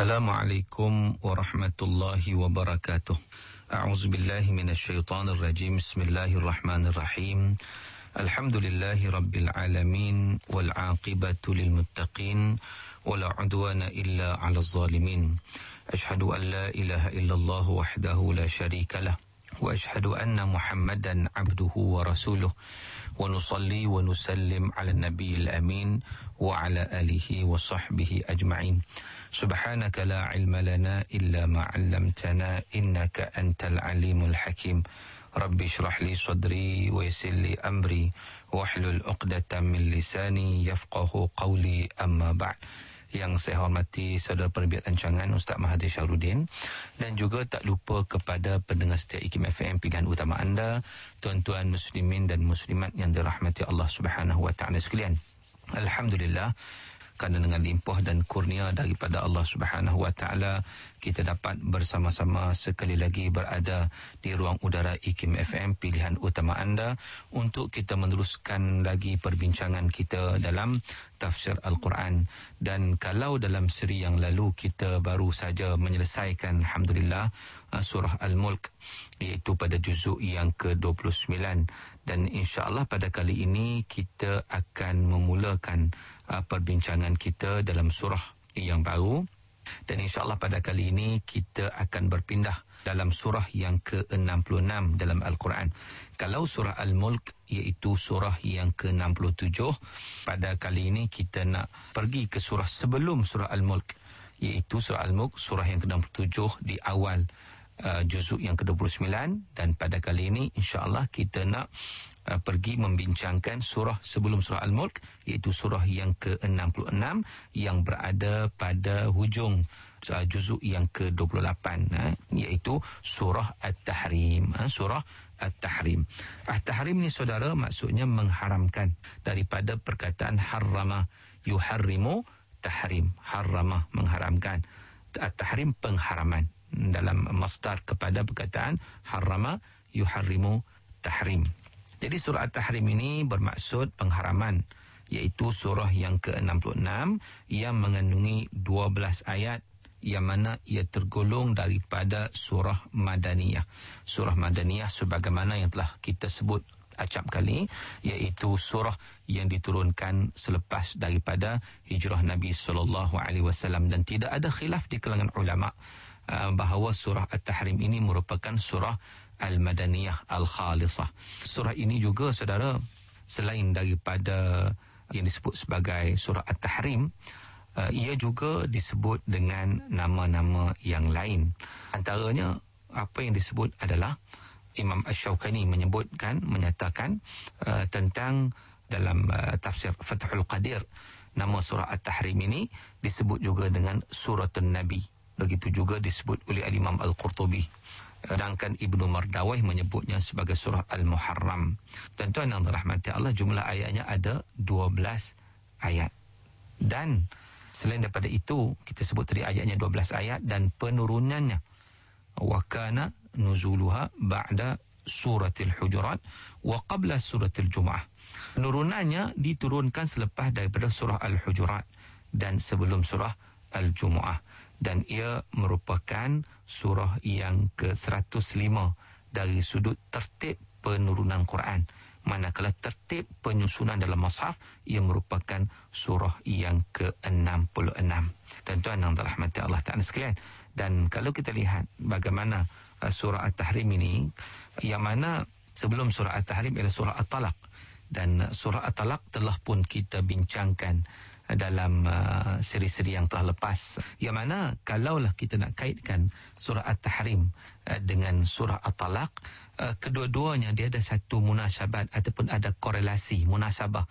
السلام عليكم ورحمة الله وبركاته أعوذ بالله من الشيطان الرجيم بسم الله الرحمن الرحيم الحمد لله رب العالمين والعاقبة للمتقين ولا عدوان إلا على الظالمين أشهد أن لا إله إلا الله وحده لا شريك له واشهد ان محمدا عبده ورسوله ونصلي ونسلم على النبي الامين وعلى اله وصحبه اجمعين سبحانك لا علم لنا الا ما علمتنا انك انت العليم الحكيم رب اشرح لي صدري ويسر لي امري واحلل عقده من لساني يفقه قولي اما بعد yang saya hormati saudara penerbit rancangan Ustaz Mahathir Syahrudin dan juga tak lupa kepada pendengar setia IKIM FM pilihan utama anda tuan-tuan muslimin dan muslimat yang dirahmati Allah Subhanahu wa taala sekalian alhamdulillah Karena dengan limpah dan kurnia daripada Allah Subhanahu Wa Taala kita dapat bersama-sama sekali lagi berada di ruang udara IKIM FM pilihan utama anda untuk kita meneruskan lagi perbincangan kita dalam tafsir Al-Quran dan kalau dalam seri yang lalu kita baru saja menyelesaikan Alhamdulillah uh, surah Al-Mulk iaitu pada juzuk yang ke-29 dan insya-Allah pada kali ini kita akan memulakan uh, perbincangan kita dalam surah yang baru dan insyaallah pada kali ini kita akan berpindah dalam surah yang ke-66 dalam al-Quran. Kalau surah al-Mulk iaitu surah yang ke-67 pada kali ini kita nak pergi ke surah sebelum surah al-Mulk iaitu surah al-Mulk surah yang ke-67 di awal uh, juzuk yang ke-29 dan pada kali ini insya-Allah kita nak uh, pergi membincangkan surah sebelum surah Al-Mulk iaitu surah yang ke-66 yang berada pada hujung uh, juzuk yang ke-28 eh, uh, iaitu surah At-Tahrim eh, surah At-Tahrim At-Tahrim ni saudara maksudnya mengharamkan daripada perkataan harrama yuharrimu tahrim harrama mengharamkan at-tahrim pengharaman dalam masdar kepada perkataan harama yuharrimu tahrim. Jadi surah tahrim ini bermaksud pengharaman iaitu surah yang ke-66 yang mengandungi 12 ayat yang mana ia tergolong daripada surah Madaniyah. Surah Madaniyah sebagaimana yang telah kita sebut acap kali iaitu surah yang diturunkan selepas daripada hijrah Nabi sallallahu alaihi wasallam dan tidak ada khilaf di kalangan ulama Ah, bahawa surah At-Tahrim ini merupakan surah Al-Madaniyah Al-Khalisah. Surah ini juga saudara selain daripada yang disebut sebagai surah At-Tahrim, ah, ia juga disebut dengan nama-nama yang lain. Antaranya apa yang disebut adalah Imam Ash-Shawqani menyebutkan menyatakan ah, tentang dalam tafsir Fathul Qadir nama surah At-Tahrim ini disebut juga dengan Suratul Nabi Begitu juga disebut oleh Al-Imam Al-Qurtubi. Sedangkan Ibnu Mardawih menyebutnya sebagai surah Al-Muharram. tuan yang dirahmati Allah, jumlah ayatnya ada 12 ayat. Dan selain daripada itu, kita sebut tadi ayatnya 12 ayat dan penurunannya. Wa kana nuzuluha ba'da suratil hujurat wa qabla suratil jum'ah. Penurunannya diturunkan selepas daripada surah Al-Hujurat dan sebelum surah Al-Jumu'ah dan ia merupakan surah yang ke-105 dari sudut tertib penurunan Quran manakala tertib penyusunan dalam mushaf ia merupakan surah yang ke-66 dan tuan yang dirahmati Allah Taala sekalian dan kalau kita lihat bagaimana uh, surah at-tahrim ini yang mana sebelum surah at-tahrim ialah surah at-talaq dan uh, surah at-talaq telah pun kita bincangkan dalam uh, seri-seri yang telah lepas. Yang mana kalaulah kita nak kaitkan surah At-Tahrim uh, dengan surah At-Talaq, uh, kedua-duanya dia ada satu munasabat ataupun ada korelasi munasabah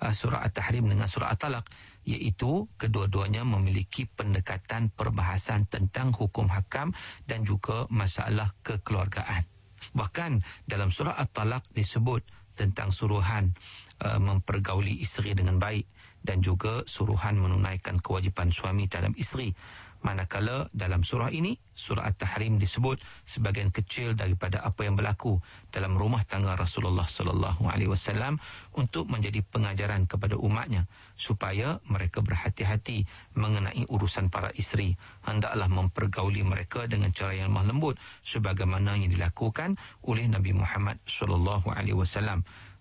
surah At-Tahrim dengan surah At-Talaq iaitu kedua-duanya memiliki pendekatan perbahasan tentang hukum hakam dan juga masalah kekeluargaan. Bahkan dalam surah At-Talaq disebut tentang suruhan uh, mempergauli isteri dengan baik dan juga suruhan menunaikan kewajipan suami dalam isteri. Manakala dalam surah ini, surah At-Tahrim disebut sebagian kecil daripada apa yang berlaku dalam rumah tangga Rasulullah sallallahu alaihi wasallam untuk menjadi pengajaran kepada umatnya supaya mereka berhati-hati mengenai urusan para isteri. Hendaklah mempergauli mereka dengan cara yang lemah lembut sebagaimana yang dilakukan oleh Nabi Muhammad sallallahu alaihi wasallam.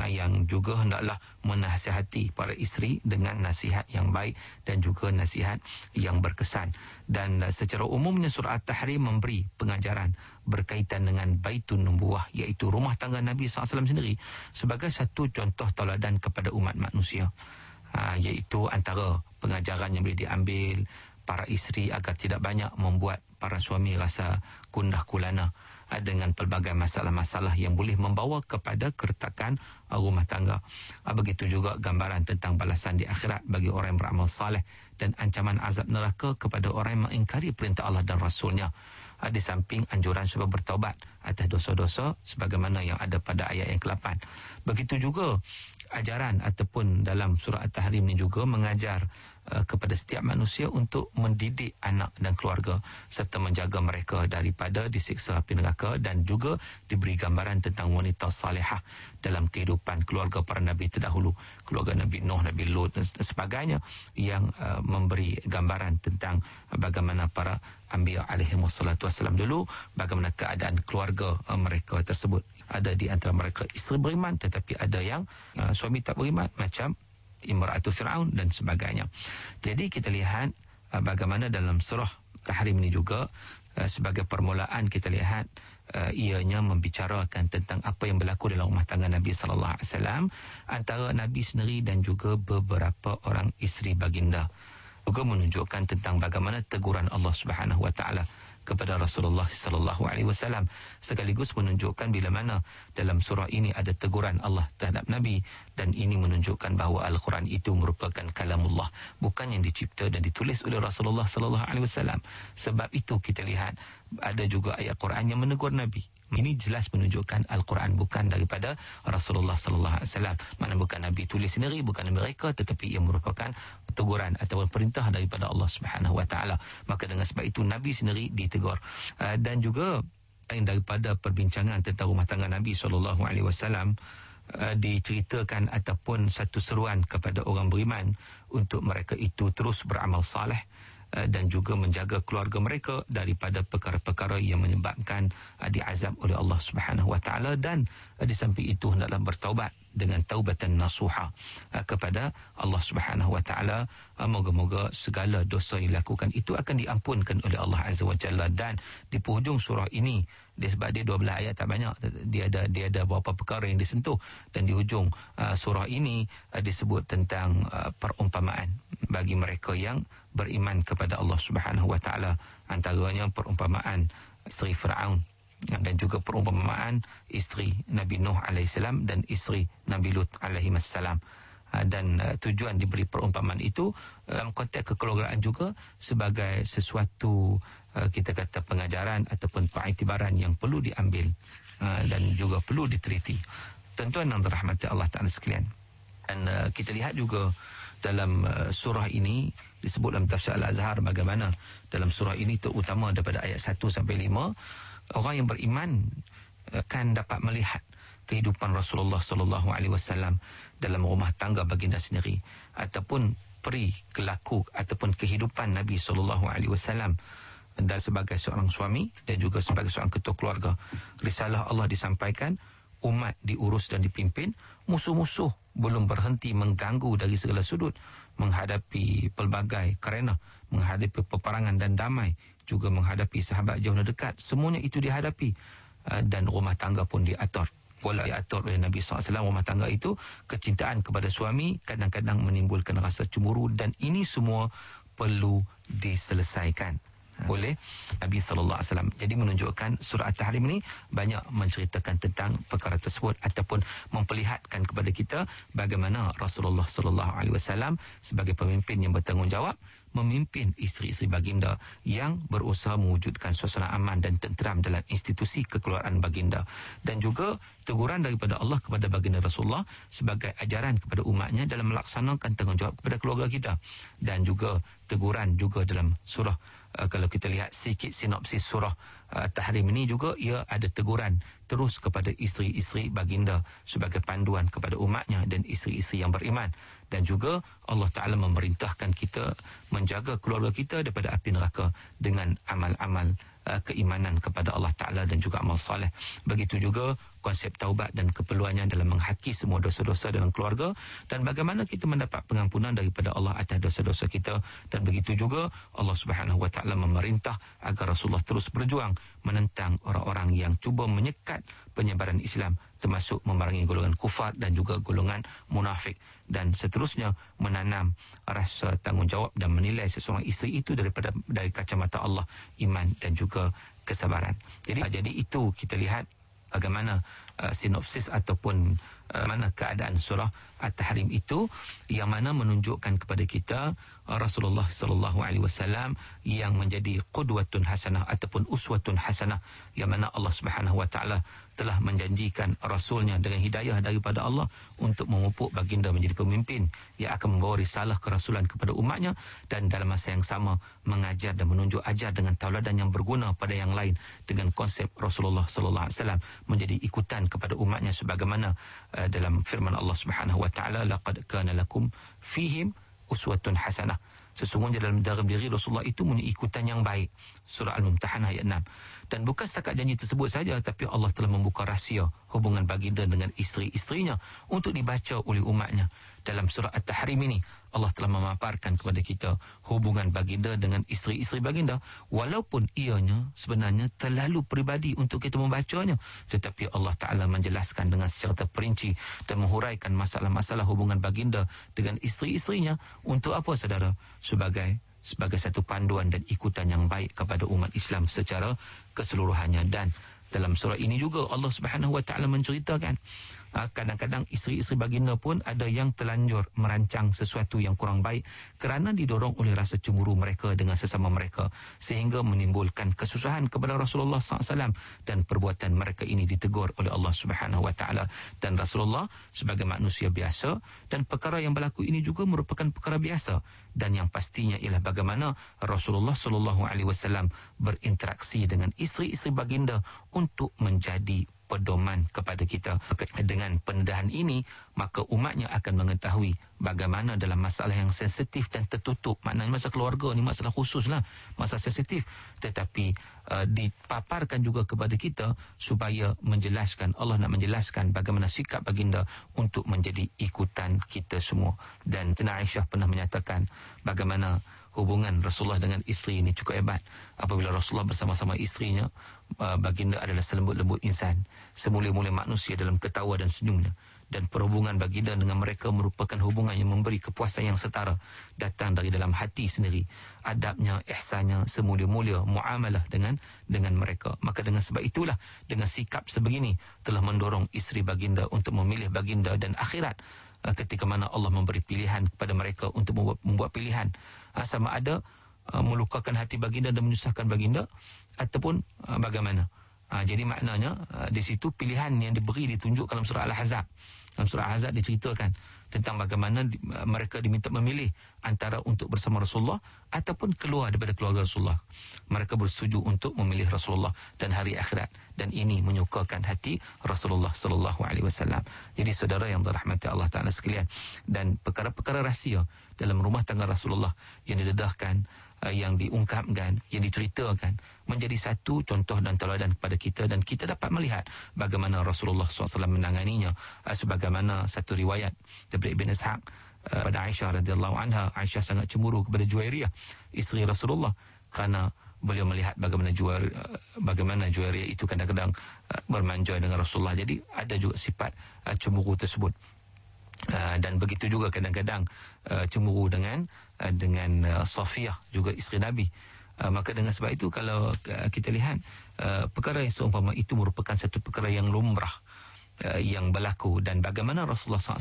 Ah, yang juga hendaklah menasihati para isteri dengan nasihat yang baik dan juga nasihat yang berkesan dan eh, secara umumnya surah at-tahrim memberi pengajaran berkaitan dengan baitun Nubuah iaitu rumah tangga Nabi SAW sendiri sebagai satu contoh tauladan kepada umat manusia ah, iaitu antara pengajaran yang boleh diambil para isteri agar tidak banyak membuat para suami rasa kundah kulana dengan pelbagai masalah-masalah yang boleh membawa kepada keretakan rumah tangga. Ah, begitu juga gambaran tentang balasan di akhirat bagi orang yang beramal saleh dan ancaman azab neraka kepada orang yang mengingkari perintah Allah dan Rasulnya. Ah, di samping anjuran supaya bertobat atas dosa-dosa sebagaimana yang ada pada ayat yang ke-8. Begitu juga ajaran ataupun dalam surah At-Tahrim ini juga mengajar Eh, kepada setiap manusia untuk mendidik anak dan keluarga serta menjaga mereka daripada disiksa api neraka dan juga diberi gambaran tentang wanita salihah dalam kehidupan keluarga para nabi terdahulu keluarga Nabi Nuh, Nabi Lot dan sebagainya yang eh, memberi gambaran tentang bagaimana para Ambiya alaihi wassalatu wassalam dulu bagaimana keadaan keluarga eh, mereka tersebut ada di antara mereka isteri beriman tetapi ada yang uh, suami tak beriman macam imratu Firaun dan sebagainya. Jadi kita lihat uh, bagaimana dalam surah Tahrim ini juga uh, sebagai permulaan kita lihat uh, ianya membicarakan tentang apa yang berlaku dalam rumah tangga Nabi sallallahu alaihi wasallam antara Nabi sendiri dan juga beberapa orang isteri baginda. Juga menunjukkan tentang bagaimana teguran Allah Subhanahu wa taala kepada Rasulullah sallallahu alaihi wasallam sekaligus menunjukkan bila mana dalam surah ini ada teguran Allah terhadap nabi dan ini menunjukkan bahawa al-Quran itu merupakan kalamullah bukan yang dicipta dan ditulis oleh Rasulullah sallallahu alaihi wasallam sebab itu kita lihat ada juga ayat Quran yang menegur Nabi. Ini jelas menunjukkan Al-Quran bukan daripada Rasulullah sallallahu alaihi wasallam. Mana bukan Nabi tulis sendiri, bukan mereka tetapi ia merupakan teguran ataupun perintah daripada Allah Subhanahu wa taala. Maka dengan sebab itu Nabi sendiri ditegur. Eh, dan juga lain eh, daripada perbincangan tentang rumah tangga Nabi sallallahu alaihi wasallam eh, diceritakan ataupun satu seruan kepada orang beriman untuk mereka itu terus beramal saleh. Eh, dan juga menjaga keluarga mereka daripada perkara-perkara yang menyebabkan eh, diazab oleh Allah Subhanahu Wa Taala dan eh, di samping itu hendaklah bertaubat dengan taubatan nasuha eh, kepada Allah Subhanahu wa taala eh, moga-moga segala dosa yang dilakukan itu akan diampunkan oleh Allah Azza wa Jalla dan di penghujung surah ini sebab dia 12 ayat tak banyak dia ada dia ada beberapa perkara yang disentuh dan di hujung eh, surah ini disebut tentang perumpamaan bagi mereka yang beriman kepada Allah Subhanahu wa taala antaranya perumpamaan isteri Firaun dan juga perumpamaan isteri Nabi Nuh AS dan isteri Nabi Lut AS. Ha, dan uh, tujuan diberi perumpamaan itu uh, dalam konteks kekeluargaan juga sebagai sesuatu uh, kita kata pengajaran ataupun pengiktibaran yang perlu diambil dan juga perlu diteriti. Tentuan yang dirahmati Allah Ta'ala sekalian. Dan kita lihat juga dalam surah ini disebut dalam tafsir Al-Azhar bagaimana dalam surah ini terutama daripada ayat 1 sampai 5 orang yang beriman akan eh, dapat melihat kehidupan Rasulullah sallallahu alaihi wasallam dalam rumah tangga baginda sendiri ataupun peri kelaku ataupun kehidupan Nabi sallallahu alaihi wasallam dan sebagai seorang suami dan juga sebagai seorang ketua keluarga risalah Allah disampaikan umat diurus dan dipimpin musuh-musuh belum berhenti mengganggu dari segala sudut menghadapi pelbagai kerana menghadapi peperangan dan damai juga menghadapi sahabat jauh dan dekat semuanya itu dihadapi ah, dan rumah tangga pun diatur boleh diatur oleh Nabi SAW rumah tangga itu kecintaan kepada suami kadang-kadang menimbulkan rasa cemburu dan ini semua perlu diselesaikan ah. oleh Nabi Sallallahu Alaihi Wasallam. jadi menunjukkan surah At-Tahrim ini banyak menceritakan tentang perkara tersebut ataupun memperlihatkan kepada kita bagaimana Rasulullah Sallallahu Alaihi Wasallam sebagai pemimpin yang bertanggungjawab memimpin isteri-isteri baginda yang berusaha mewujudkan suasana aman dan tenteram dalam institusi kekeluargaan baginda dan juga teguran daripada Allah kepada baginda Rasulullah sebagai ajaran kepada umatnya dalam melaksanakan tanggungjawab kepada keluarga kita dan juga teguran juga dalam surah Uh, kalau kita lihat sikit sinopsis surah uh, tahrim ini juga ia ada teguran terus kepada isteri-isteri baginda sebagai panduan kepada umatnya dan isteri-isteri yang beriman dan juga Allah Taala memerintahkan kita menjaga keluarga kita daripada api neraka dengan amal-amal uh, Uh, keimanan kepada Allah Ta'ala dan juga amal salih. Begitu juga konsep taubat dan keperluannya dalam menghakis semua dosa-dosa dalam keluarga dan bagaimana kita mendapat pengampunan daripada Allah atas dosa-dosa kita dan begitu juga Allah Subhanahu Wa Taala memerintah agar Rasulullah terus berjuang menentang orang-orang yang cuba menyekat penyebaran Islam termasuk memerangi golongan kufar dan juga golongan munafik dan seterusnya menanam rasa tanggungjawab dan menilai seseorang isteri itu daripada dari kacamata Allah iman dan juga kesabaran jadi jadi itu kita lihat bagaimana uh, sinopsis ataupun Eh, mana keadaan surah At-Tahrim itu yang mana menunjukkan kepada kita eh, Rasulullah sallallahu alaihi wasallam yang menjadi qudwatun hasanah ataupun uswatun hasanah yang mana Allah Subhanahu wa taala telah menjanjikan rasulnya dengan hidayah daripada Allah untuk memupuk baginda menjadi pemimpin yang akan membawa risalah kerasulan kepada umatnya dan dalam masa yang sama mengajar dan menunjuk ajar dengan tauladan yang berguna pada yang lain dengan konsep Rasulullah sallallahu alaihi wasallam menjadi ikutan kepada umatnya sebagaimana uh, Uh, dalam firman Allah Subhanahu wa taala laqad kana lakum fihim uswatun hasanah sesungguhnya dalam dalam diri Rasulullah itu punya ikutan yang baik surah al-mumtahanah ayat 6 dan bukan setakat janji tersebut saja tapi Allah telah membuka rahsia hubungan baginda dengan isteri-isterinya untuk dibaca oleh umatnya dalam surah at-tahrim ini Allah telah memaparkan kepada kita hubungan baginda dengan isteri-isteri baginda walaupun ianya sebenarnya terlalu peribadi untuk kita membacanya tetapi Allah Ta'ala menjelaskan dengan secara terperinci dan menghuraikan masalah-masalah hubungan baginda dengan isteri-isterinya untuk apa saudara? sebagai sebagai satu panduan dan ikutan yang baik kepada umat Islam secara keseluruhannya dan dalam surah ini juga Allah Subhanahu Wa Taala menceritakan ah, kadang-kadang isteri-isteri baginda pun ada yang telanjur merancang sesuatu yang kurang baik kerana didorong oleh rasa cemburu mereka dengan sesama mereka sehingga menimbulkan kesusahan kepada Rasulullah SAW dan perbuatan mereka ini ditegur oleh Allah Subhanahu Wa Taala dan Rasulullah sebagai manusia biasa dan perkara yang berlaku ini juga merupakan perkara biasa dan yang pastinya ialah bagaimana Rasulullah SAW berinteraksi dengan isteri-isteri baginda untuk menjadi pedoman kepada kita. Dengan pendedahan ini, maka umatnya akan mengetahui bagaimana dalam masalah yang sensitif dan tertutup maknanya masalah keluarga ni masalah khusus lah masalah sensitif tetapi uh, dipaparkan juga kepada kita supaya menjelaskan Allah nak menjelaskan bagaimana sikap baginda untuk menjadi ikutan kita semua dan Tena Aisyah pernah menyatakan bagaimana hubungan Rasulullah dengan isteri ini cukup hebat apabila Rasulullah bersama-sama isterinya uh, baginda adalah selembut-lembut insan semula-mula manusia dalam ketawa dan senyumnya dan perhubungan baginda dengan mereka merupakan hubungan yang memberi kepuasan yang setara datang dari dalam hati sendiri adabnya ihsannya semulia-mulia muamalah dengan dengan mereka maka dengan sebab itulah dengan sikap sebegini telah mendorong isteri baginda untuk memilih baginda dan akhirat ah, ketika mana Allah memberi pilihan kepada mereka untuk membuat, membuat pilihan ah, sama ada ah, melukakan hati baginda dan menyusahkan baginda ataupun bagaimana jadi maknanya di situ pilihan yang diberi ditunjukkan dalam surah Al-Hazab dalam surah Azad diceritakan tentang bagaimana mereka diminta memilih antara untuk bersama Rasulullah ataupun keluar daripada keluarga Rasulullah. Mereka bersetuju untuk memilih Rasulullah dan hari akhirat dan ini menyukakan hati Rasulullah sallallahu alaihi wasallam. Jadi saudara yang dirahmati Allah Taala sekalian dan perkara-perkara rahsia dalam rumah tangga Rasulullah yang didedahkan Eh, yang diungkapkan, yang diceritakan menjadi satu contoh dan teladan kepada kita dan kita dapat melihat bagaimana Rasulullah SAW menanganinya eh, sebagaimana satu riwayat daripada Ibn Ishaq eh, pada Aisyah radhiyallahu anha Aisyah sangat cemburu kepada Juwairiyah isteri Rasulullah kerana beliau melihat bagaimana juar bagaimana Juwairiyah itu kadang-kadang bermanja dengan Rasulullah jadi ada juga sifat cemburu tersebut Uh, dan begitu juga kadang-kadang uh, cemburu dengan uh, dengan uh, Safiyah juga isteri Nabi. Uh, maka dengan sebab itu kalau uh, kita lihat uh, perkara yang seumpama itu merupakan satu perkara yang lumrah uh, yang berlaku dan bagaimana Rasulullah saw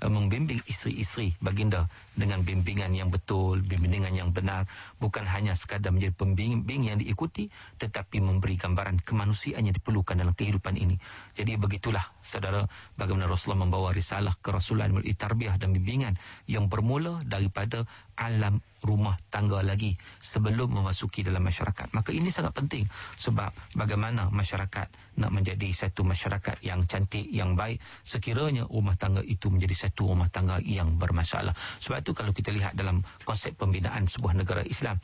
Eh, membimbing isteri-isteri baginda dengan bimbingan yang betul, bimbingan yang benar, bukan hanya sekadar menjadi pembimbing yang diikuti tetapi memberi gambaran kemanusiaan yang diperlukan dalam kehidupan ini. Jadi begitulah saudara bagaimana Rasulullah membawa risalah kerasulan melalui tarbiyah dan bimbingan yang bermula daripada alam rumah tangga lagi sebelum memasuki dalam masyarakat. Maka ini sangat penting sebab bagaimana masyarakat nak menjadi satu masyarakat yang cantik, yang baik sekiranya rumah tangga itu menjadi satu satu rumah tangga yang bermasalah. Sebab itu kalau kita lihat dalam konsep pembinaan sebuah negara Islam,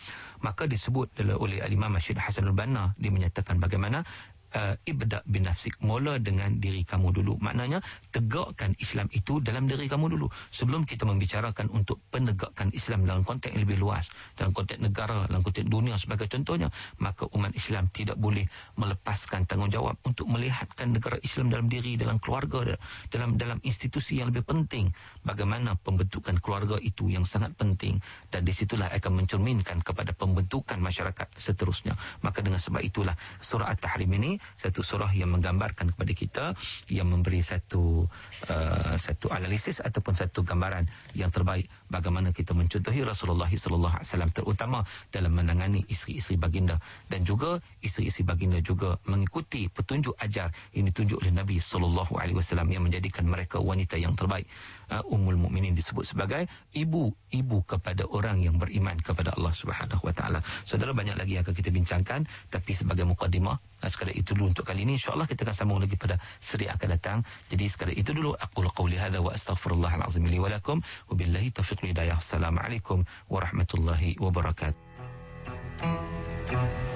maka disebut oleh Al-Imam Masyid Al Banna, dia menyatakan bagaimana uh, ibda bin nafsik mula dengan diri kamu dulu maknanya tegakkan Islam itu dalam diri kamu dulu sebelum kita membicarakan untuk penegakan Islam dalam konteks yang lebih luas dalam konteks negara dalam konteks dunia sebagai contohnya maka umat Islam tidak boleh melepaskan tanggungjawab untuk melihatkan negara Islam dalam diri dalam keluarga dalam dalam institusi yang lebih penting bagaimana pembentukan keluarga itu yang sangat penting dan disitulah akan mencerminkan kepada pembentukan masyarakat seterusnya maka dengan sebab itulah surah at-tahrim ini satu surah yang menggambarkan kepada kita yang memberi satu uh, satu analisis ataupun satu gambaran yang terbaik bagaimana kita mencontohi Rasulullah sallallahu alaihi wasallam terutama dalam menangani isteri-isteri baginda dan juga isteri-isteri baginda juga mengikuti petunjuk ajar ini tunjuk oleh Nabi sallallahu alaihi wasallam yang menjadikan mereka wanita yang terbaik uh, ummul mukminin disebut sebagai ibu-ibu kepada orang yang beriman kepada Allah Subhanahu wa taala. Saudara banyak lagi yang akan kita bincangkan tapi sebagai mukadimah uh, sekadar itu dulu untuk kali ini insyaallah kita akan sambung lagi pada seri akan datang. Jadi sekadar itu dulu aku qauli hadza wa astaghfirullahal azim li wa lakum wa billahi taufik hidayah. Assalamualaikum warahmatullahi wabarakatuh.